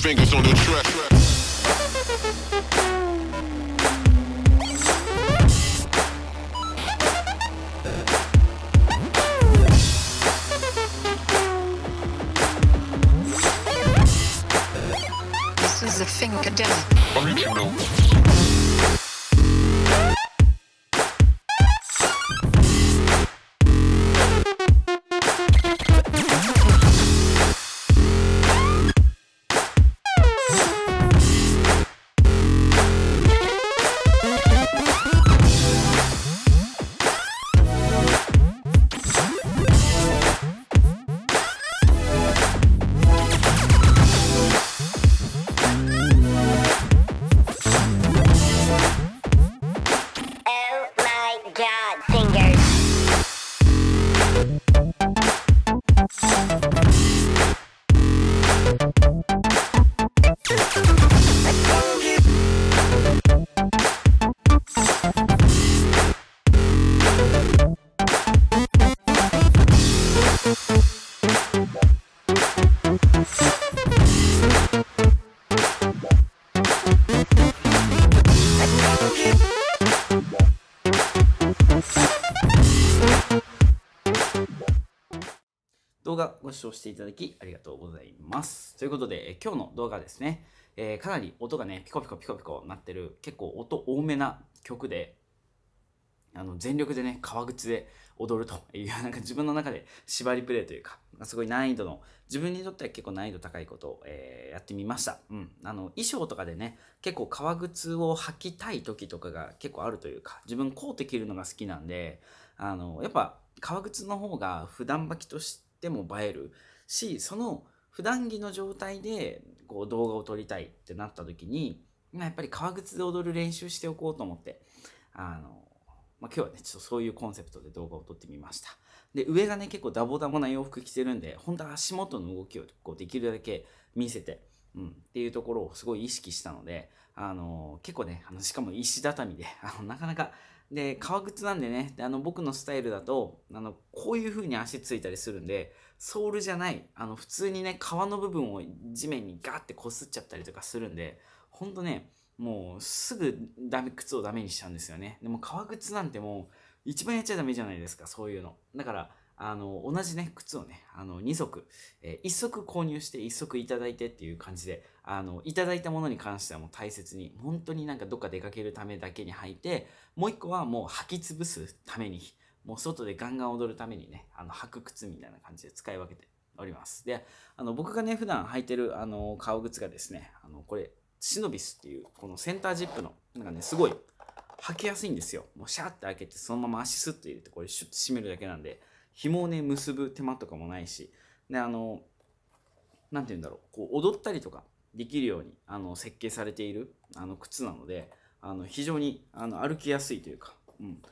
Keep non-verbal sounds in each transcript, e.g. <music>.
fingers on the track. This is a finger dance. 動画ご視聴していただきありがとうございます。ということで、今日の動画はですね、えー、かなり音がね、ピコピコピコピコ鳴ってる、結構音多めな曲で、あの全力でね、革靴で踊るという、<laughs> なんか自分の中で縛りプレイというか、すごい難易度の、自分にとっては結構難易度高いことを、えー、やってみました。うん。あの、衣装とかでね、結構革靴を履きたい時とかが結構あるというか、自分コート着るのが好きなんで、あの、やっぱ革靴の方が普段履きとして、でも映えるしその普段着の状態でこう動画を撮りたいってなった時に、まやっぱり革靴で踊る練習しておこうと思ってあの、まあ、今日はねちょっとそういうコンセプトで動画を撮ってみましたで上がね結構ダボダボな洋服着てるんで本当は足元の動きをこうできるだけ見せて、うん、っていうところをすごい意識したのであの結構ねあのしかも石畳で <laughs> あのなかなかで革靴なんでねあの僕のスタイルだとあのこういう風に足ついたりするんでソールじゃないあの普通にね革の部分を地面にガーってこすっちゃったりとかするんでほんとねもうすぐダメ靴をダメにしちゃうんですよねでも革靴なんてもう一番やっちゃダメじゃないですかそういうのだからあの、同じね、靴をね、あの、2足、えー、1足購入して1足いただいてっていう感じで、あの、いただいたものに関してはもう大切に、本当になんかどっか出かけるためだけに履いて、もう1個はもう履き潰すために、もう外でガンガン踊るためにね、あの、履く靴みたいな感じで使い分けております。で、あの、僕がね、普段履いてる、あの、革靴がですね、あの、これ、シノビスっていう、このセンタージップの、なんかね、すごい、履きやすいんですよ。もうシャーって開けて、そのまま足スッと入れて、これシュッと締めるだけなんで、紐をね結ぶ手間とかもないしであの何て言うんだろうこう踊ったりとかできるようにあの設計されているあの靴なのであの非常にあの歩きやすいというか、うん、て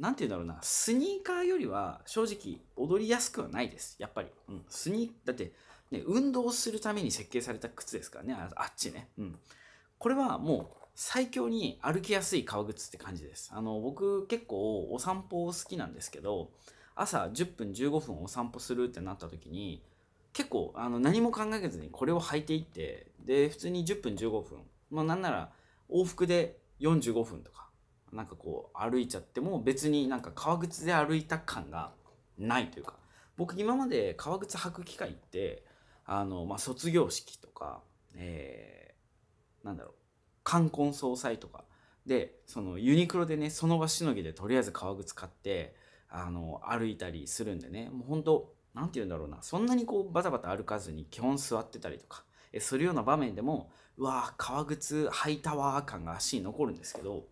言うんだろうなスニーカーよりは正直踊りやすくはないですやっぱり、うん、スニーだって、ね、運動するために設計された靴ですからねあっちね、うん、これはもう最強に歩きやすい革靴って感じですあの僕結構お散歩好きなんですけど朝10分15分お散歩するってなった時に結構あの何も考えずにこれを履いていってで普通に10分15分まあなんなら往復で45分とかなんかこう歩いちゃっても別になんか革靴で歩いた感がないというか僕今まで革靴履く機会ってあの、まあ、卒業式とか、えなんだろう冠婚葬祭とかでそのユニクロでねその場しのぎでとりあえず革靴買ってあの歩いたりするんでねもう本当何て言うんだろうなそんなにこうバタバタ歩かずに基本座ってたりとかするような場面でもうわ革靴履いたわ感が足に残るんですけど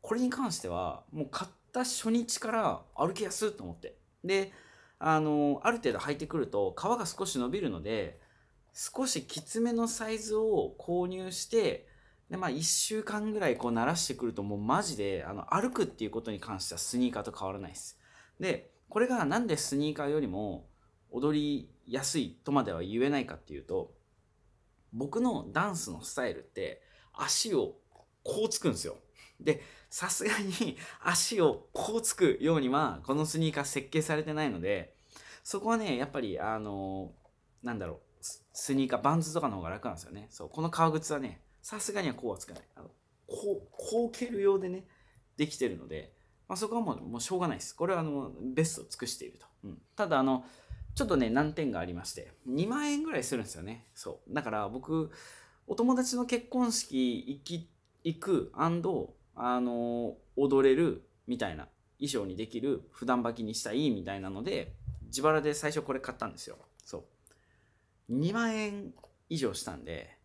これに関してはもう買った初日から歩きやすいと思ってであのある程度履いてくると皮が少し伸びるので少しきつめのサイズを購入してでまあ1週間ぐらいこう慣らしてくるともうマジであの歩くっていうことに関してはスニーカーと変わらないですでこれがなんでスニーカーよりも踊りやすいとまでは言えないかっていうと僕のダンスのスタイルって足をこうつくんですよ。でさすがに足をこうつくようにはこのスニーカー設計されてないのでそこはねやっぱりあのなんだろうスニーカーバンズとかの方が楽なんですよねそうこの革靴はねさすがにはこうはつかないあのこうこう蹴るようでねできてるのでまあ、そこはもうもうしょうがないです。これはあのベストを尽くしていると。うん、ただあの、ちょっとね、難点がありまして、2万円ぐらいするんですよね。そう。だから僕、お友達の結婚式行き行くあの踊れるみたいな衣装にできる普段履きにしたいみたいなので自腹で最初これ買ったんですよそう2万円以上したんで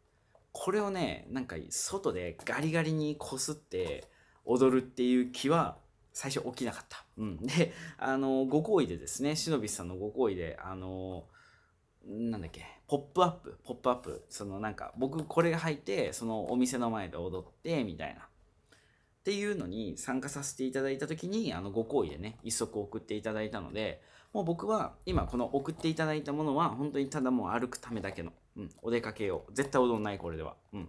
これをねなんか外でガリガリにこすって踊るっていう気は最初起きなかった。うん、で、あの、ご好意でですね、しのびさんのご好意で、あの、なんだっけ、ポップアップ、ポップアップ、そのなんか、僕これが履いて、そのお店の前で踊って、みたいな。っていうのに参加させていただいた時に、あの、ご好意でね、一足送っていただいたので、もう僕は今この送っていただいたものは、本当にただもう歩くためだけの、うん、お出かけを、絶対踊んないこれでは。うん。っ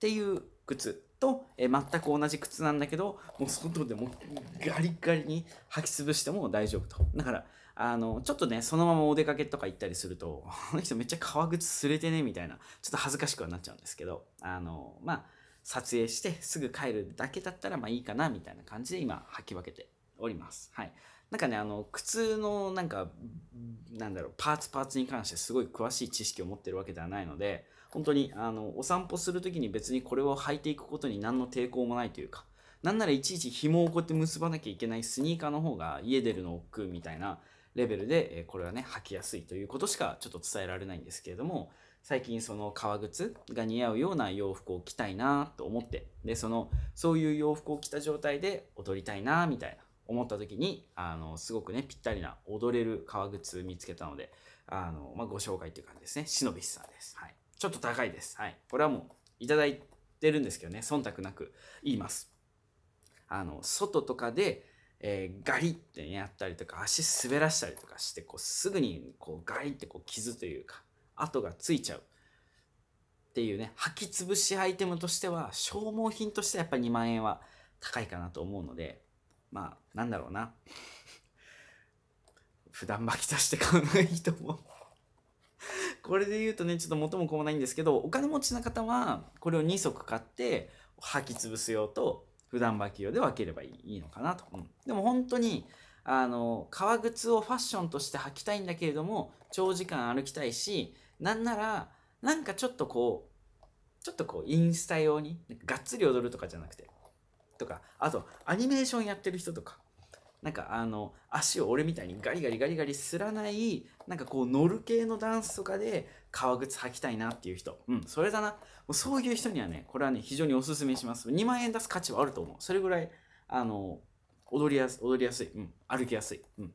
ていう靴と、えー、全く同じ靴なんだけどもう外でもガリガリに履き潰しても大丈夫とだからあのちょっとねそのままお出かけとか行ったりするとあ <laughs> の人めっちゃ革靴擦れてねみたいなちょっと恥ずかしくはなっちゃうんですけどあのまあ撮影してすぐ帰るだけだったらまあいいかなみたいな感じで今履き分けておりますはいなんかねあの靴のなんかなんだろうパーツパーツに関してすごい詳しい知識を持ってるわけではないので本当にあのお散歩する時に別にこれを履いていくことに何の抵抗もないというかなんならいちいち紐をこうやって結ばなきゃいけないスニーカーの方が家出るの億劫みたいなレベルで、えこれはね履きやすいということしかちょっと伝えられないんですけれども最近その革靴が似合うような洋服を着たいなと思ってでそのそういう洋服を着た状態で踊りたいなみたいな思った時にあのすごくねぴったりな踊れる革靴見つけたのであの、まあ、ご紹介という感じですね忍びさんです。はいちょっと高いです。はい。これはもう、いただいてるんですけどね、忖度なく言います。あの、外とかで、えー、ガリってやったりとか、足滑らしたりとかして、こう、すぐに、こう、ガリってこう、傷というか、跡がついちゃう。っていうね、履き潰しアイテムとしては、消耗品としてはやっぱり2万円は高いかなと思うので、まあ、なんだろうな。<laughs> 普段履きとして買うのがいいと思う。これで言うとねちょっと元も子もないんですけどお金持ちな方はこれを2足買って履き潰す用と普段履き用で分ければいいのかなと、うん、でも本当にあの革靴をファッションとして履きたいんだけれども長時間歩きたいしなんならなんかちょっとこうちょっとこうインスタ用にがっつり踊るとかじゃなくてとかあとアニメーションやってる人とかなんかあの足を俺みたいにガリガリガリガリすらないなんかこう乗る系のダンスとかで革靴履きたいなっていう人うんそれだなもうそういう人にはねこれはね非常におすすめします2万円出す価値はあると思うそれぐらいあの踊りやす踊りやすい、うん、歩きやすい、うん、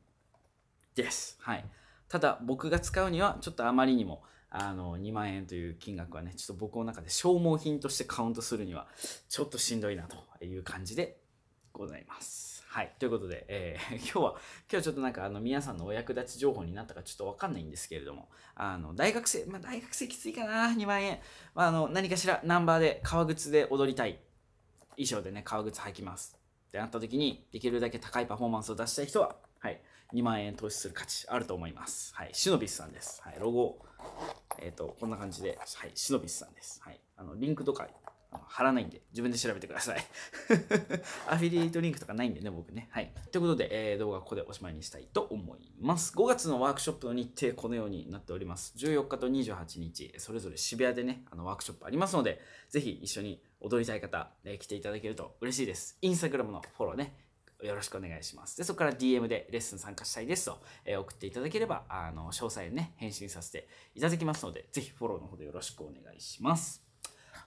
ですはいただ僕が使うにはちょっとあまりにもあの2万円という金額はねちょっと僕の中で消耗品としてカウントするにはちょっとしんどいなという感じでございますはい。ということで、えー、<laughs> 今日は、今日ちょっとなんかあの皆さんのお役立ち情報になったかちょっとわかんないんですけれども、あの、大学生、まあ大学生きついかな、2万円。まああの、何かしらナンバーで革靴で踊りたい。衣装でね、革靴履きます。ってなった時に、できるだけ高いパフォーマンスを出したい人は、はい、2万円投資する価値あると思います。はい、シノビスさんです。はい、ロゴ、えっ、ー、と、こんな感じで、はい、シノビスさんです。はい、あの、リンクとか貼らないんで、自分で調べてください <laughs> アフィリエイトリンクとかないんでね、僕ね。はい。ということで、えー、動画ここでおしまいにしたいと思います。5月のワークショップの日程、このようになっております。14日と28日、それぞれ渋谷でね、あのワークショップありますので、ぜひ一緒に踊りたい方、えー、来ていただけると嬉しいです。インスタグラムのフォローね、よろしくお願いします。で、そこから DM でレッスン参加したいですと、えー、送っていただければ、あの、詳細ね、返信させていただきますので、ぜひフォローの方でよろしくお願いします。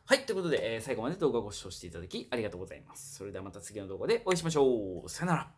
はい、ということで、えー、最後まで動画をご視聴していただきありがとうございます。それではまた次の動画でお会いしましょう。さよなら。